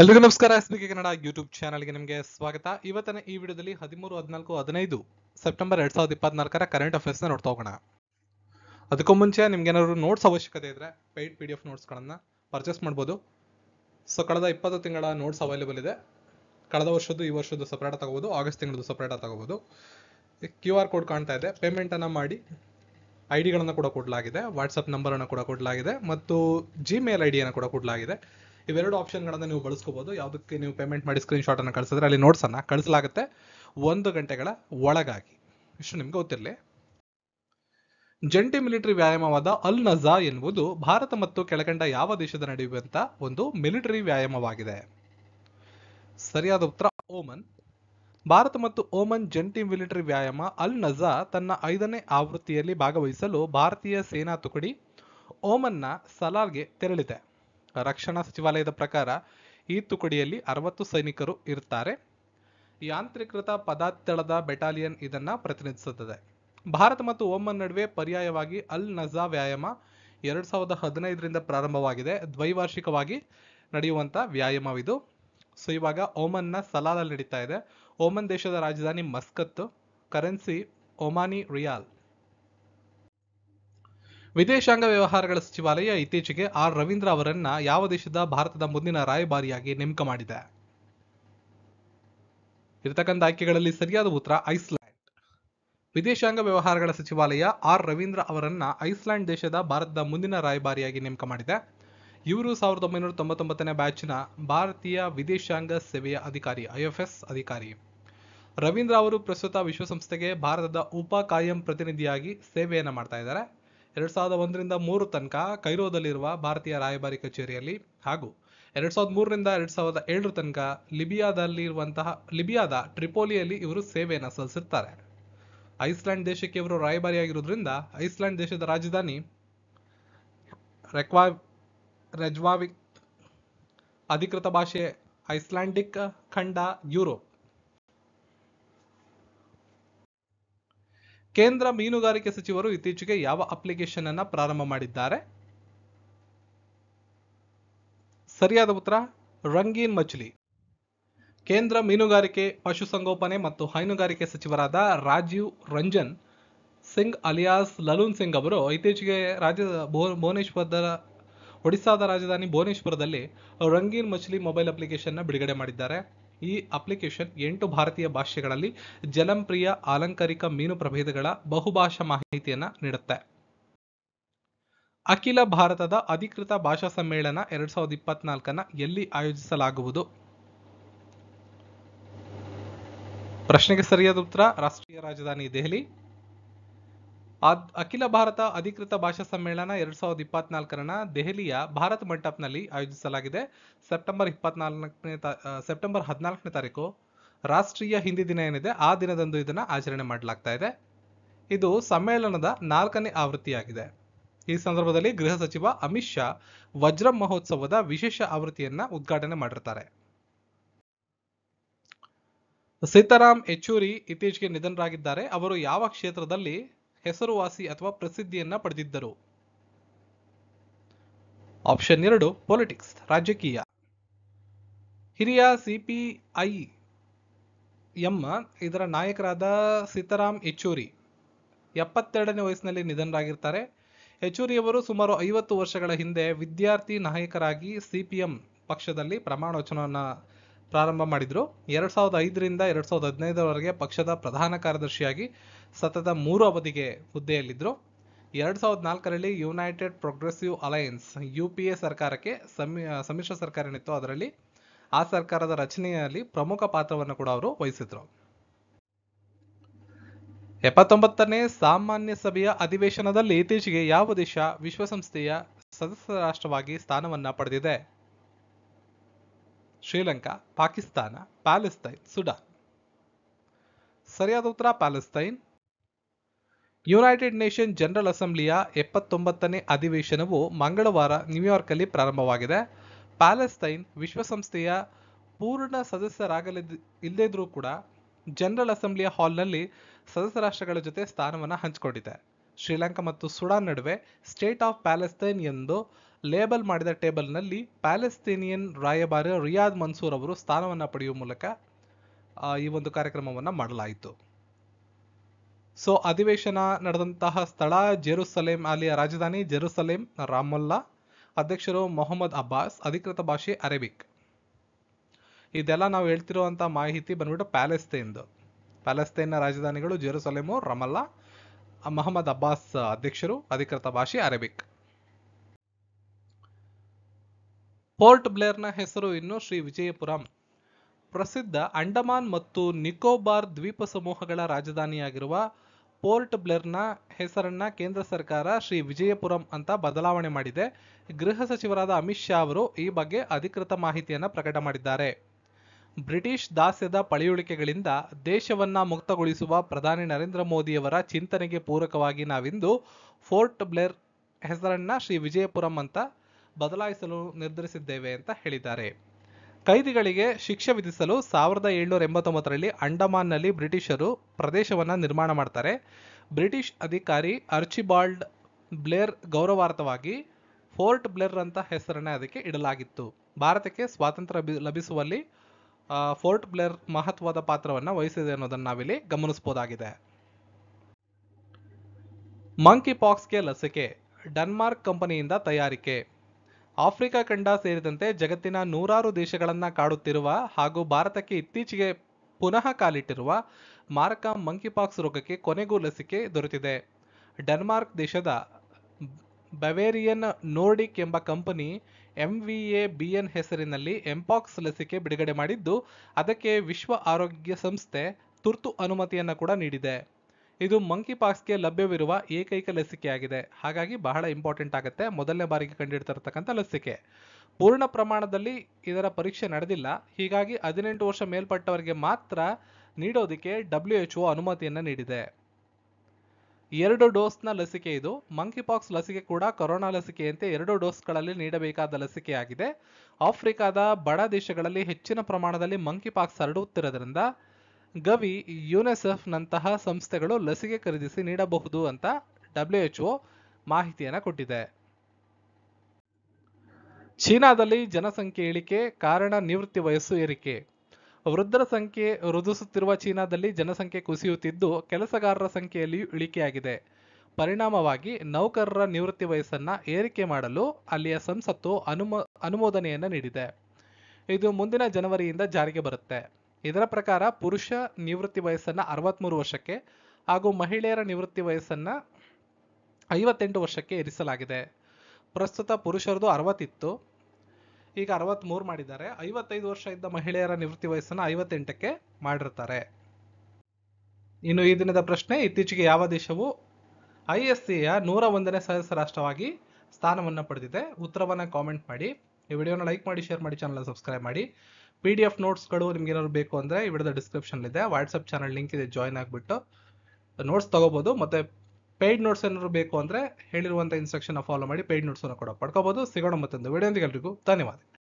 ಎಲ್ರಿಗೂ ನಮಸ್ಕಾರ S Kannada YouTube ಚಾನಲ್ಗೆ ನಿಮಗೆ ಸ್ವಾಗತ ಇವತ್ತಿನ ಈ ವಿಡಿಯೋದಲ್ಲಿ ಹದಿಮೂರು ಹದಿನಾಲ್ಕು ಹದಿನೈದು ಸೆಪ್ಟೆಂಬರ್ ಎರಡ್ ಸಾವಿರದ ಇಪ್ಪತ್ನಾಲ್ಕರ ಕರೆಂಟ್ ಅಫೇರ್ಸ್ನ ನೋಡ್ತಾ ಹೋಗೋಣ ಅದಕ್ಕೂ ಮುಂಚೆ ನಿಮ್ಗೆ ಏನಾದ್ರು ನೋಟ್ಸ್ ಅವಶ್ಯಕತೆ ಇದ್ರೆ ಪೇಯ್ಡ್ ಪಿ ಡಿ ಎಫ್ ನೋಟ್ಸ್ಗಳನ್ನು ಪರ್ಚೇಸ್ ಮಾಡ್ಬೋದು ಸೊ ಕಳೆದ ಇಪ್ಪತ್ತು ತಿಂಗಳ ನೋಟ್ಸ್ ಅವೈಲೇಬಲ್ ಇದೆ ಕಳೆದ ವರ್ಷದ್ದು ಈ ವರ್ಷದ್ದು ಸಪ್ರೇಟ್ ತಗೋಬೋದು ಆಗಸ್ಟ್ ತಿಂಗಳದ್ದು ಸಪ್ರೇಟ್ ತಗೋಬೋದು ಕ್ಯೂ ಆರ್ ಕೋಡ್ ಕಾಣ್ತಾ ಇದೆ ಪೇಮೆಂಟನ್ನು ಮಾಡಿ ಐ ಡಿಗಳನ್ನು ಕೂಡ ಕೊಡಲಾಗಿದೆ ವಾಟ್ಸಪ್ ನಂಬರನ್ನು ಕೂಡ ಕೊಡಲಾಗಿದೆ ಮತ್ತು ಜಿಮೇಲ್ ಐ ಡಿಯನ್ನು ಕೂಡ ಕೊಡಲಾಗಿದೆ ಇವೆರಡು ಆಪ್ಷನ್ಗಳನ್ನು ನೀವು ಬಳಸ್ಕೋಬಹುದು ಯಾವುದಕ್ಕೆ ನೀವು ಪೇಮೆಂಟ್ ಮಾಡಿ ಸ್ಕ್ರೀನ್ ಶಾಟ್ ಅನ್ನು ಕಳಿಸಿದ್ರೆ ಅಲ್ಲಿ ಅನ್ನು ಕಳಿಸಲಾಗುತ್ತೆ ಒಂದು ಗಂಟೆಗಳ ಒಳಗಾಗಿ ಇಷ್ಟು ನಿಮ್ಗೆ ಗೊತ್ತಿರಲಿ ಜಂಟಿ ಮಿಲಿಟರಿ ವ್ಯಾಯಾಮವಾದ ಅಲ್ ನಜಾ ಎನ್ನುವುದು ಭಾರತ ಮತ್ತು ಕೆಳಕಂಡ ಯಾವ ದೇಶದ ನಡೆಯುವಂತ ಒಂದು ಮಿಲಿಟರಿ ವ್ಯಾಯಾಮವಾಗಿದೆ ಸರಿಯಾದ ಉತ್ತರ ಓಮನ್ ಭಾರತ ಮತ್ತು ಓಮನ್ ಜಂಟಿ ಮಿಲಿಟರಿ ವ್ಯಾಯಾಮ ಅಲ್ ನಜಾ ತನ್ನ ಐದನೇ ಆವೃತ್ತಿಯಲ್ಲಿ ಭಾಗವಹಿಸಲು ಭಾರತೀಯ ಸೇನಾ ತುಕಡಿ ಓಮನ್ನ ಸಲಾಲ್ಗೆ ತೆರಳಿದೆ ರಕ್ಷಣಾ ಸಚಿವಾಲಯದ ಪ್ರಕಾರ ಈ ತುಕಡಿಯಲ್ಲಿ ಅರವತ್ತು ಸೈನಿಕರು ಇರುತ್ತಾರೆ ಯಾಂತ್ರೀಕೃತ ಪದಾತಿದಳದ ಬೆಟಾಲಿಯನ್ ಇದನ್ನ ಪ್ರತಿನಿಧಿಸುತ್ತದೆ ಭಾರತ ಮತ್ತು ಓಮನ್ ನಡುವೆ ಪರ್ಯಾಯವಾಗಿ ಅಲ್ ನಜಾ ವ್ಯಾಯಾಮ ಎರಡ್ ಸಾವಿರದ ಹದಿನೈದರಿಂದ ಪ್ರಾರಂಭವಾಗಿದೆ ದ್ವೈವಾರ್ಷಿಕವಾಗಿ ನಡೆಯುವಂತ ವ್ಯಾಯಾಮವಿದು ಸೊ ಇವಾಗ ಓಮನ್ನ ಸಲಾದಲ್ಲಿ ನಡೀತಾ ಇದೆ ಓಮನ್ ದೇಶದ ರಾಜಧಾನಿ ಮಸ್ಕತ್ ಕರೆನ್ಸಿ ಒಮಾನಿ ರಿಯಾಲ್ ವಿದೇಶಾಂಗ ವ್ಯವಹಾರಗಳ ಸಚಿವಾಲಯ ಇತ್ತೀಚೆಗೆ ಆರ್ ರವೀಂದ್ರ ಅವರನ್ನ ಯಾವ ದೇಶದ ಭಾರತದ ಮುಂದಿನ ರಾಯಭಾರಿಯಾಗಿ ನೇಮಕ ಮಾಡಿದೆ ಇರತಕ್ಕಂಥ ಆಯ್ಕೆಗಳಲ್ಲಿ ಸರಿಯಾದ ಉತ್ತರ ಐಸ್ಲ್ಯಾಂಡ್ ವಿದೇಶಾಂಗ ವ್ಯವಹಾರಗಳ ಸಚಿವಾಲಯ ಆರ್ ರವೀಂದ್ರ ಅವರನ್ನ ಐಸ್ಲ್ಯಾಂಡ್ ದೇಶದ ಭಾರತದ ಮುಂದಿನ ರಾಯಭಾರಿಯಾಗಿ ನೇಮಕ ಮಾಡಿದೆ ಇವರು ಸಾವಿರದ ಒಂಬೈನೂರ ತೊಂಬತ್ತೊಂಬತ್ತನೇ ಬ್ಯಾಚ್ನ ಭಾರತೀಯ ವಿದೇಶಾಂಗ ಸೇವೆಯ ಅಧಿಕಾರಿ ಐಎಫ್ಎಸ್ ಅಧಿಕಾರಿ ರವೀಂದ್ರ ಅವರು ಪ್ರಸ್ತುತ ವಿಶ್ವಸಂಸ್ಥೆಗೆ ಭಾರತದ ಉಪ ಕಾಯಂ ಪ್ರತಿನಿಧಿಯಾಗಿ ಸೇವೆಯನ್ನು ಮಾಡ್ತಾ ಇದ್ದಾರೆ ಎರಡ್ ಸಾವಿರದ ಒಂದರಿಂದ ಮೂರು ತನಕ ಕೈರೋದಲ್ಲಿರುವ ಭಾರತೀಯ ರಾಯಭಾರಿ ಕಚೇರಿಯಲ್ಲಿ ಹಾಗೂ ಎರಡ್ ಸಾವಿರದ ಮೂರರಿಂದ ಎರಡ್ ಸಾವಿರದ ಏಳರ ತನಕ ಲಿಬಿಯಾದಲ್ಲಿರುವಂತಹ ಲಿಬಿಯಾದ ಟ್ರಿಪೋಲಿಯಲ್ಲಿ ಇವರು ಸೇವೆಯನ್ನು ಸಲ್ಲಿಸುತ್ತಾರೆ ಐಸ್ಲ್ಯಾಂಡ್ ದೇಶಕ್ಕೆ ಇವರು ರಾಯಭಾರಿಯಾಗಿರುವುದರಿಂದ ಐಸ್ಲ್ಯಾಂಡ್ ದೇಶದ ರಾಜಧಾನಿ ರೆಕ್ವಾ ರೆಜ್ವಾವಿಕ್ ಅಧಿಕೃತ ಭಾಷೆ ಐಸ್ಲ್ಯಾಂಡಿಕ್ ಖಂಡ ಯುರೋಪ್ ಕೇಂದ್ರ ಮೀನುಗಾರಿಕೆ ಸಚಿವರು ಇತ್ತೀಚೆಗೆ ಯಾವ ಅಪ್ಲಿಕೇಶನ್ ಅನ್ನ ಪ್ರಾರಂಭ ಮಾಡಿದ್ದಾರೆ ಸರಿಯಾದ ಉತ್ತರ ರಂಗೀನ್ ಮಚ್ಲಿ ಕೇಂದ್ರ ಮೀನುಗಾರಿಕೆ ಪಶುಸಂಗೋಪನೆ ಮತ್ತು ಹೈನುಗಾರಿಕೆ ಸಚಿವರಾದ ರಾಜೀವ್ ರಂಜನ್ ಸಿಂಗ್ ಅಲಿಯಾಸ್ ಲಲೂನ್ ಸಿಂಗ್ ಅವರು ಇತ್ತೀಚೆಗೆ ರಾಜ್ಯದ ಭುವನೇಶ್ವರದ ಒಡಿಶಾದ ರಾಜಧಾನಿ ಭುವನೇಶ್ವರದಲ್ಲಿ ರಂಗೀನ್ ಮಚ್ಲಿ ಮೊಬೈಲ್ ಅಪ್ಲಿಕೇಶನ್ನ ಬಿಡುಗಡೆ ಮಾಡಿದ್ದಾರೆ ಈ ಅಪ್ಲಿಕೇಶನ್ ಎಂಟು ಭಾರತೀಯ ಭಾಷೆಗಳಲ್ಲಿ ಜಲಂಪ್ರಿಯ ಅಲಂಕಾರಿಕ ಮೀನು ಪ್ರಭೇದಗಳ ಬಹುಭಾಷಾ ಮಾಹಿತಿಯನ್ನು ನೀಡುತ್ತೆ ಅಖಿಲ ಭಾರತದ ಅಧಿಕೃತ ಭಾಷಾ ಸಮ್ಮೇಳನ ಎರಡ್ ಸಾವಿರದ ಇಪ್ಪತ್ನಾಲ್ಕನ್ನ ಎಲ್ಲಿ ಆಯೋಜಿಸಲಾಗುವುದು ಪ್ರಶ್ನೆಗೆ ಸರಿಯಾದ ಉತ್ತರ ರಾಷ್ಟ್ರೀಯ ರಾಜಧಾನಿ ದೆಹಲಿ ಅಖಿಲ ಭಾರತ ಅಧಿಕೃತ ಭಾಷಾ ಸಮ್ಮೇಳನ ಎರಡ್ ಸಾವಿರದ ಇಪ್ಪತ್ನಾಲ್ಕರನ್ನ ದೆಹಲಿಯ ಭಾರತ್ ಮಂಟಪ್ನಲ್ಲಿ ಆಯೋಜಿಸಲಾಗಿದೆ ಸೆಪ್ಟೆಂಬರ್ ಇಪ್ಪತ್ನಾಲ್ಕನೇ ಸೆಪ್ಟೆಂಬರ್ ಹದಿನಾಲ್ಕನೇ ತಾರೀಕು ರಾಷ್ಟ್ರೀಯ ಹಿಂದಿ ದಿನ ಏನಿದೆ ಆ ದಿನದಂದು ಇದನ್ನು ಆಚರಣೆ ಮಾಡಲಾಗ್ತಾ ಇದೆ ಇದು ಸಮ್ಮೇಳನದ ನಾಲ್ಕನೇ ಆವೃತ್ತಿಯಾಗಿದೆ ಈ ಸಂದರ್ಭದಲ್ಲಿ ಗೃಹ ಸಚಿವ ಅಮಿತ್ ಶಾ ವಜ್ರ ಮಹೋತ್ಸವದ ವಿಶೇಷ ಆವೃತ್ತಿಯನ್ನ ಉದ್ಘಾಟನೆ ಮಾಡಿರ್ತಾರೆ ಸೀತಾರಾಮ್ ಯೆಚೂರಿ ಇತ್ತೀಚೆಗೆ ನಿಧನರಾಗಿದ್ದಾರೆ ಅವರು ಯಾವ ಕ್ಷೇತ್ರದಲ್ಲಿ ಹೆಸರುವಾಸಿ ಅಥವಾ ಪ್ರಸಿದ್ಧಿಯನ್ನ ಪಡೆದಿದ್ದರು ಆಪ್ಷನ್ ಎರಡು ಪೊಲಿಟಿಕ್ಸ್ ರಾಜಕೀಯ ಹಿರಿಯ ಸಿಪಿಐ ಎಂ ಇದರ ನಾಯಕರಾದ ಸೀತಾರಾಮ್ ಯೆಚೂರಿ ಎಪ್ಪತ್ತೆರಡನೇ ವಯಸ್ಸಿನಲ್ಲಿ ನಿಧನರಾಗಿರ್ತಾರೆ ಯೆಚೂರಿಯವರು ಸುಮಾರು ಐವತ್ತು ವರ್ಷಗಳ ಹಿಂದೆ ವಿದ್ಯಾರ್ಥಿ ನಾಯಕರಾಗಿ ಸಿಪಿಎಂ ಪಕ್ಷದಲ್ಲಿ ಪ್ರಮಾಣವಚನವನ್ನ ಪ್ರಾರಂಭ ಮಾಡಿದರು ಎರಡ್ ಸಾವಿರದ ಐದರಿಂದ ಎರಡ್ ಸಾವಿರದ ಹದಿನೈದರವರೆಗೆ ಪಕ್ಷದ ಪ್ರಧಾನ ಕಾರ್ಯದರ್ಶಿಯಾಗಿ ಸತತ ಮೂರು ಅವಧಿಗೆ ಹುದ್ದೆಯಲ್ಲಿದ್ದರು ಎರಡ್ ಸಾವಿರದ ನಾಲ್ಕರಲ್ಲಿ United Progressive Alliance U P A ಸರ್ಕಾರಕ್ಕೆ ಸಮಿ ಸಮ್ಮಿಶ್ರ ಸರ್ಕಾರ ಏನಿತ್ತು ಅದರಲ್ಲಿ ಆ ಸರ್ಕಾರದ ರಚನೆಯಲ್ಲಿ ಪ್ರಮುಖ ಪಾತ್ರವನ್ನು ಕೂಡ ಅವರು ವಹಿಸಿದ್ರು ಎಪ್ಪತ್ತೊಂಬತ್ತನೇ ಸಾಮಾನ್ಯ ಸಭೆಯ ಅಧಿವೇಶನದಲ್ಲಿ ಇತ್ತೀಚೆಗೆ ಯಾವ ದೇಶ ವಿಶ್ವಸಂಸ್ಥೆಯ ಸದಸ್ಯ ರಾಷ್ಟ್ರವಾಗಿ ಸ್ಥಾನವನ್ನ ಪಡೆದಿದೆ ಶ್ರೀಲಂಕಾ ಪಾಕಿಸ್ತಾನ ಪ್ಯಾಲೆಸ್ತೈನ್ ಸುಡಾನ್ ಸರಿಯಾದ ಉತ್ತರ ಪ್ಯಾಲೆಸ್ತೈನ್ ಯುನೈಟೆಡ್ ನೇಷನ್ ಜನರಲ್ ಅಸೆಂಬ್ಲಿಯ ಎಪ್ಪತ್ತೊಂಬತ್ತನೇ ಅಧಿವೇಶನವು ಮಂಗಳವಾರ ನ್ಯೂಯಾರ್ಕಲ್ಲಿ ಪ್ರಾರಂಭವಾಗಿದೆ ಪ್ಯಾಲೆಸ್ತೈನ್ ವಿಶ್ವಸಂಸ್ಥೆಯ ಪೂರ್ಣ ಸದಸ್ಯರಾಗಲಿದ್ದ ಇಲ್ಲದಿದ್ರೂ ಕೂಡ ಜನರಲ್ ಅಸೆಂಬ್ಲಿಯ ಹಾಲ್ನಲ್ಲಿ ಸದಸ್ಯ ರಾಷ್ಟ್ರಗಳ ಜೊತೆ ಸ್ಥಾನವನ್ನು ಹಂಚಿಕೊಂಡಿದೆ ಶ್ರೀಲಂಕಾ ಮತ್ತು ಸುಡಾನ್ ನಡುವೆ ಸ್ಟೇಟ್ ಆಫ್ ಪ್ಯಾಲೆಸ್ತೈನ್ ಎಂದು ಲೇಬಲ್ ಮಾಡಿದ ಟೇಬಲ್ನಲ್ಲಿ ಪ್ಯಾಲೆಸ್ತೀನಿಯನ್ ರಾಯಭಾರಿ ರಿಯಾದ್ ಮನ್ಸೂರ್ ಅವರು ಸ್ಥಾನವನ್ನು ಪಡೆಯುವ ಮೂಲಕ ಈ ಒಂದು ಕಾರ್ಯಕ್ರಮವನ್ನು ಮಾಡಲಾಯಿತು ಸೊ ಅಧಿವೇಶನ ನಡೆದಂತಹ ಸ್ಥಳ ಜೆರುಸಲೇಮ್ ಅಲ್ಲಿಯ ರಾಜಧಾನಿ ಜೆರುಸಲೇಂ ರಾಮೊಲ್ಲಾ ಅಧ್ಯಕ್ಷರು ಮೊಹಮ್ಮದ್ ಅಬ್ಬಾಸ್ ಅಧಿಕೃತ ಭಾಷೆ ಅರೇಬಿಕ್ ಇದೆಲ್ಲ ನಾವು ಹೇಳ್ತಿರುವಂತಹ ಮಾಹಿತಿ ಬಂದ್ಬಿಟ್ಟು ಪ್ಯಾಲೆಸ್ತೇನ್ದು ಪ್ಯಾಲೆಸ್ತೇನ್ನ ರಾಜಧಾನಿಗಳು ಜೆರುಸಲೇಮು ರಮಲ್ಲಾ ಮೊಹಮ್ಮದ್ ಅಬ್ಬಾಸ್ ಅಧ್ಯಕ್ಷರು ಅಧಿಕೃತ ಭಾಷೆ ಅರೇಬಿಕ್ ಪೋರ್ಟ್ ಬ್ಲೇರ್ನ ಹೆಸರು ಇನ್ನು ಶ್ರೀ ವಿಜಯಪುರಂ ಪ್ರಸಿದ್ಧ ಅಂಡಮಾನ್ ಮತ್ತು ನಿಕೋಬಾರ್ ದ್ವೀಪ ಸಮೂಹಗಳ ರಾಜಧಾನಿಯಾಗಿರುವ ಪೋರ್ಟ್ ಬ್ಲೇರ್ನ ಹೆಸರನ್ನ ಕೇಂದ್ರ ಸರ್ಕಾರ ಶ್ರೀ ವಿಜಯಪುರಂ ಅಂತ ಬದಲಾವಣೆ ಮಾಡಿದೆ ಗೃಹ ಸಚಿವರಾದ ಅಮಿತ್ ಶಾ ಅವರು ಈ ಬಗ್ಗೆ ಅಧಿಕೃತ ಮಾಹಿತಿಯನ್ನ ಪ್ರಕಟ ಮಾಡಿದ್ದಾರೆ ಬ್ರಿಟಿಷ್ ದಾಸ್ಯದ ಪಳೆಯುಳಿಕೆಗಳಿಂದ ದೇಶವನ್ನ ಮುಕ್ತಗೊಳಿಸುವ ಪ್ರಧಾನಿ ನರೇಂದ್ರ ಮೋದಿಯವರ ಚಿಂತನೆಗೆ ಪೂರಕವಾಗಿ ನಾವಿಂದು ಫೋರ್ಟ್ ಬ್ಲೇರ್ ಹೆಸರನ್ನ ಶ್ರೀ ವಿಜಯಪುರಂ ಅಂತ ಬದಲಾಯಿಸಲು ನಿರ್ಧರಿಸಿದ್ದೇವೆ ಅಂತ ಹೇಳಿದ್ದಾರೆ ಕೈದಿಗಳಿಗೆ ಶಿಕ್ಷೆ ವಿಧಿಸಲು ಸಾವಿರದ ಏಳ್ನೂರ ಎಂಬತ್ತೊಂಬತ್ತರಲ್ಲಿ ಅಂಡಮಾನ್ನಲ್ಲಿ ಬ್ರಿಟಿಷರು ಪ್ರದೇಶವನ್ನು ನಿರ್ಮಾಣ ಮಾಡ್ತಾರೆ ಬ್ರಿಟಿಷ್ ಅಧಿಕಾರಿ ಅರ್ಚಿಬಾಲ್ಡ್ ಬ್ಲೇರ್ ಗೌರವಾರ್ಥವಾಗಿ ಫೋರ್ಟ್ ಬ್ಲೇರ್ ಅಂತ ಹೆಸರನ್ನ ಅದಕ್ಕೆ ಇಡಲಾಗಿತ್ತು ಭಾರತಕ್ಕೆ ಸ್ವಾತಂತ್ರ್ಯ ಲಭಿಸುವಲ್ಲಿ ಫೋರ್ಟ್ ಬ್ಲೇರ್ ಮಹತ್ವದ ಪಾತ್ರವನ್ನು ವಹಿಸಿದೆ ಅನ್ನೋದನ್ನು ನಾವಿಲ್ಲಿ ಗಮನಿಸಬಹುದಾಗಿದೆ ಮಂಕಿ ಪಾಕ್ಸ್ಗೆ ಲಸಿಕೆ ಡೆನ್ಮಾರ್ಕ್ ಕಂಪನಿಯಿಂದ ತಯಾರಿಕೆ ಆಫ್ರಿಕಾ ಖಂಡ ಸೇರಿದಂತೆ ಜಗತ್ತಿನ ನೂರಾರು ದೇಶಗಳನ್ನು ಕಾಡುತ್ತಿರುವ ಹಾಗೂ ಭಾರತಕ್ಕೆ ಇತ್ತೀಚೆಗೆ ಪುನಃ ಕಾಲಿಟ್ಟಿರುವ ಮಾರಕ ಮಂಕಿಪಾಕ್ಸ್ ರೋಗಕ್ಕೆ ಕೊನೆಗೂ ಲಸಿಕೆ ದೊರೆತಿದೆ ಡೆನ್ಮಾರ್ಕ್ ದೇಶದ ಬವೇರಿಯನ್ ನೋರ್ಡಿಕ್ ಎಂಬ ಕಂಪನಿ ಎಂವಿಎ ಬಿಎನ್ ಹೆಸರಿನಲ್ಲಿ ಎಂಪಾಕ್ಸ್ ಲಸಿಕೆ ಬಿಡುಗಡೆ ಮಾಡಿದ್ದು ಅದಕ್ಕೆ ವಿಶ್ವ ಆರೋಗ್ಯ ಸಂಸ್ಥೆ ತುರ್ತು ಅನುಮತಿಯನ್ನು ಕೂಡ ನೀಡಿದೆ ಇದು ಮಂಕಿ ಪಾಕ್ಸ್ಗೆ ಲಭ್ಯವಿರುವ ಏಕೈಕ ಲಸಿಕೆಯಾಗಿದೆ ಹಾಗಾಗಿ ಬಹಳ ಇಂಪಾರ್ಟೆಂಟ್ ಆಗುತ್ತೆ ಮೊದಲನೇ ಬಾರಿಗೆ ಕಂಡಿಡ್ತಿರತಕ್ಕಂಥ ಲಸಿಕೆ ಪೂರ್ಣ ಪ್ರಮಾಣದಲ್ಲಿ ಇದರ ಪರೀಕ್ಷೆ ನಡೆದಿಲ್ಲ ಹೀಗಾಗಿ ಹದಿನೆಂಟು ವರ್ಷ ಮೇಲ್ಪಟ್ಟವರಿಗೆ ಮಾತ್ರ ನೀಡೋದಕ್ಕೆ ಡಬ್ಲ್ಯೂ ಎಚ್ ಅನುಮತಿಯನ್ನು ನೀಡಿದೆ ಎರಡು ಡೋಸ್ನ ಲಸಿಕೆ ಇದು ಮಂಕಿಪಾಕ್ಸ್ ಲಸಿಕೆ ಕೂಡ ಕೊರೋನಾ ಲಸಿಕೆಯಂತೆ ಎರಡು ಡೋಸ್ಗಳಲ್ಲಿ ನೀಡಬೇಕಾದ ಲಸಿಕೆಯಾಗಿದೆ ಆಫ್ರಿಕಾದ ಬಡ ದೇಶಗಳಲ್ಲಿ ಹೆಚ್ಚಿನ ಪ್ರಮಾಣದಲ್ಲಿ ಮಂಕಿಪಾಕ್ಸ್ ಹರಡುತ್ತಿರೋದ್ರಿಂದ ಗವಿ ಯುನೆಸೆಫ್ನಂತಹ ಸಂಸ್ಥೆಗಳು ಲಸಿಕೆ ಖರೀದಿಸಿ ನೀಡಬಹುದು ಅಂತ ಡಬ್ಲ್ಯುಎಚ್ಒ ಮಾಹಿತಿಯನ್ನು ಕೊಟ್ಟಿದೆ ಚೀನಾದಲ್ಲಿ ಜನಸಂಖ್ಯೆ ಇಳಿಕೆ ಕಾರಣ ನಿವೃತ್ತಿ ವಯಸ್ಸು ಏರಿಕೆ ವೃದ್ಧರ ಸಂಖ್ಯೆ ವೃದ್ಧಿಸುತ್ತಿರುವ ಚೀನಾದಲ್ಲಿ ಜನಸಂಖ್ಯೆ ಕುಸಿಯುತ್ತಿದ್ದು ಕೆಲಸಗಾರರ ಸಂಖ್ಯೆಯಲ್ಲಿಯೂ ಇಳಿಕೆಯಾಗಿದೆ ಪರಿಣಾಮವಾಗಿ ನೌಕರರ ನಿವೃತ್ತಿ ವಯಸ್ಸನ್ನು ಏರಿಕೆ ಮಾಡಲು ಅಲ್ಲಿಯ ಸಂಸತ್ತು ಅನುಮ ಅನುಮೋದನೆಯನ್ನು ನೀಡಿದೆ ಇದು ಮುಂದಿನ ಜನವರಿಯಿಂದ ಜಾರಿಗೆ ಬರುತ್ತೆ ಇದರ ಪ್ರಕಾರ ಪುರುಷ ನಿವೃತ್ತಿ ವಯಸ್ಸನ್ನು ಅರವತ್ತ್ಮೂರು ವರ್ಷಕ್ಕೆ ಹಾಗೂ ಮಹಿಳೆಯರ ನಿವೃತ್ತಿ ವಯಸ್ಸನ್ನು ಐವತ್ತೆಂಟು ವರ್ಷಕ್ಕೆ ಇರಿಸಲಾಗಿದೆ ಪ್ರಸ್ತುತ ಪುರುಷರದು ಅರವತ್ತಿತ್ತು ಈಗ ಅರವತ್ತ್ಮೂರು ಮಾಡಿದ್ದಾರೆ ಐವತ್ತೈದು ವರ್ಷ ಇದ್ದ ಮಹಿಳೆಯರ ನಿವೃತ್ತಿ ವಯಸ್ಸನ್ನು ಐವತ್ತೆಂಟಕ್ಕೆ ಮಾಡಿರ್ತಾರೆ ಇನ್ನು ಈ ದಿನದ ಪ್ರಶ್ನೆ ಇತ್ತೀಚೆಗೆ ಯಾವ ದೇಶವು ಐ ಎಸ್ ಸಿಯ ನೂರ ಒಂದನೇ ಸದಸ್ಯ ರಾಷ್ಟ್ರವಾಗಿ ಸ್ಥಾನವನ್ನು ಪಡೆದಿದೆ ಉತ್ತರವನ್ನು ಕಾಮೆಂಟ್ ಮಾಡಿ ಈ ವಿಡಿಯೋನ ಲೈಕ್ ಮಾಡಿ ಶೇರ್ ಮಾಡಿ ಚಾನಲ್ ಸಬ್ಸ್ಕ್ರೈಬ್ ಮಾಡಿ ಪಿ ಡಿ ಎಫ್ ನೋಟ್ಸ್ಗಳು ನಿಮ್ಗೆ ಏನಾದ್ರು ಬೇಕು ಅಂದರೆ ಈ ವಿಡಿಯೋದ ಇದೆ ವಾಟ್ಸಪ್ ಚಾನಲ್ ಲಿಂಕ್ ಇದೆ ಜಾಯ್ನ್ ಆಗಿಬಿಟ್ಟು ನೋಟ್ಸ್ ತಗೋಬಹುದು ಮತ್ತು ಪೇಯ್ಡ್ ನೋಟ್ಸ್ ಏನಾದ್ರು ಬೇಕು ಅಂದರೆ ಹೇಳಿರುವಂಥ ಇನ್ಸ್ಟ್ರಕ್ಷನ್ ಫಾಲೋ ಮಾಡಿ ಪೇಯ್ಡ್ ನೋಟ್ಸನ್ನು ಕೂಡ ಪಡ್ಕೋಬೋದು ಸಿಗೋಣ ಮತ್ತೊಂದು ವಿಡಿಯೋಂದಿಗೆ ಎಲ್ರಿಗೂ ಧನ್ಯವಾದ